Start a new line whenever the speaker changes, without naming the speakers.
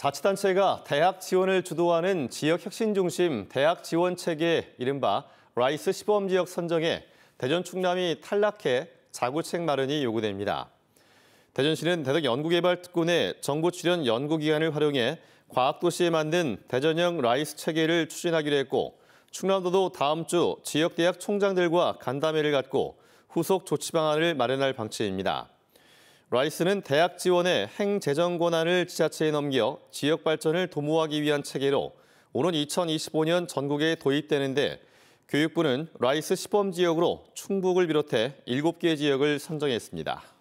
자치단체가 대학 지원을 주도하는 지역 혁신 중심 대학 지원 체계 이른바 라이스 시범 지역 선정에 대전 충남이 탈락해 자구책 마련이 요구됩니다. 대전시는 대덕 연구개발특군의 정부 출연 연구기관을 활용해 과학도시에 만든 대전형 라이스 체계를 추진하기로 했고 충남도도 다음 주 지역대학 총장들과 간담회를 갖고 후속 조치 방안을 마련할 방침입니다. 라이스는 대학 지원에 행재정 권한을 지자체에 넘겨 지역 발전을 도모하기 위한 체계로 오는 2025년 전국에 도입되는데 교육부는 라이스 시범 지역으로 충북을 비롯해 7개 지역을 선정했습니다.